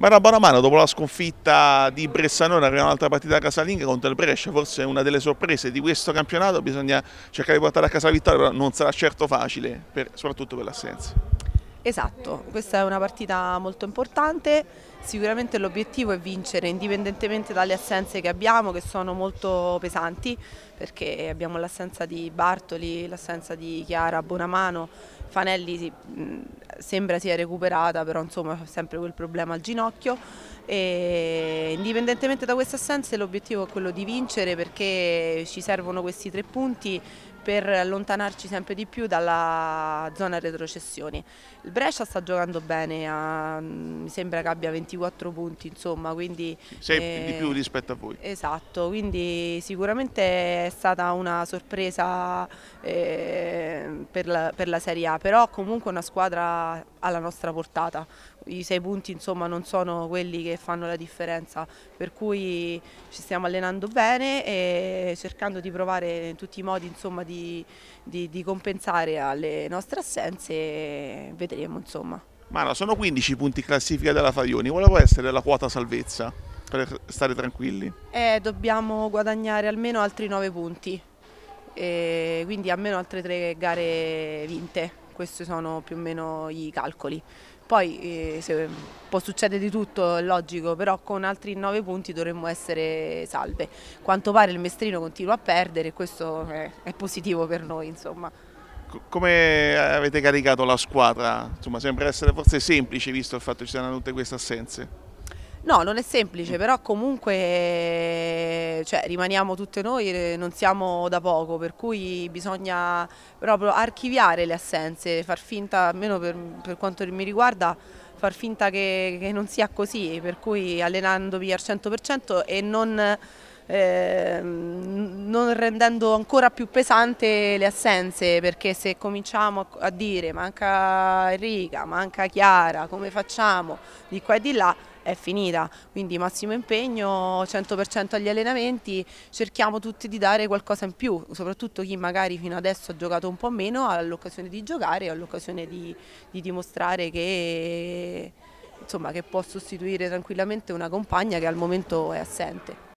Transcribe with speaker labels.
Speaker 1: Ma era buona mano dopo la sconfitta di Bressanone, arriva un'altra partita casalinga contro il Brescia, forse una delle sorprese di questo campionato, bisogna cercare di portare a casa la vittoria, però non sarà certo facile, per, soprattutto per l'assenza.
Speaker 2: Esatto, questa è una partita molto importante, sicuramente l'obiettivo è vincere indipendentemente dalle assenze che abbiamo che sono molto pesanti perché abbiamo l'assenza di Bartoli, l'assenza di Chiara Bonamano, Fanelli si, sembra sia recuperata però insomma sempre quel problema al ginocchio e indipendentemente da queste assenze l'obiettivo è quello di vincere perché ci servono questi tre punti per allontanarci sempre di più dalla zona retrocessioni. Il Brescia sta giocando bene, ha, mi sembra che abbia 24 punti, insomma, quindi... Sempre eh, di più
Speaker 1: rispetto a voi.
Speaker 2: Esatto, quindi sicuramente è stata una sorpresa eh, per la, per la, Serie A, però comunque una squadra alla nostra portata. I sei punti insomma non sono quelli che fanno la differenza, per cui ci stiamo allenando bene e cercando di provare in tutti i modi insomma, di, di, di compensare alle nostre assenze, vedremo insomma.
Speaker 1: Mara, sono 15 punti classifica della Faglioni, quale può essere la quota salvezza per stare tranquilli?
Speaker 2: Eh, dobbiamo guadagnare almeno altri 9 punti e quindi almeno altre tre gare vinte, questi sono più o meno i calcoli. Poi eh, se, può succedere di tutto, è logico, però con altri nove punti dovremmo essere salve. Quanto pare il Mestrino continua a perdere e questo è, positivo per noi. Insomma.
Speaker 1: Come avete caricato la squadra? Insomma, sembra essere forse semplice visto il fatto che ci siano tutte queste assenze.
Speaker 2: No, non è semplice, però comunque cioè, rimaniamo tutte noi, non siamo da poco, per cui bisogna proprio archiviare le assenze, far finta, almeno per, per quanto mi riguarda, far finta che, che non sia così, per cui allenandovi al 100% e non Ehm, non rendendo ancora più pesante le assenze, perché se cominciamo a dire manca Riga, manca Chiara, come facciamo di qua e di là, è finita, quindi massimo impegno, 100% agli allenamenti, cerchiamo tutti di dare qualcosa in più, soprattutto chi magari fino adesso ha giocato un po' meno ha l'occasione di giocare, ha l'occasione di, di, dimostrare che, insomma, che può
Speaker 1: sostituire tranquillamente una compagna che al momento è assente.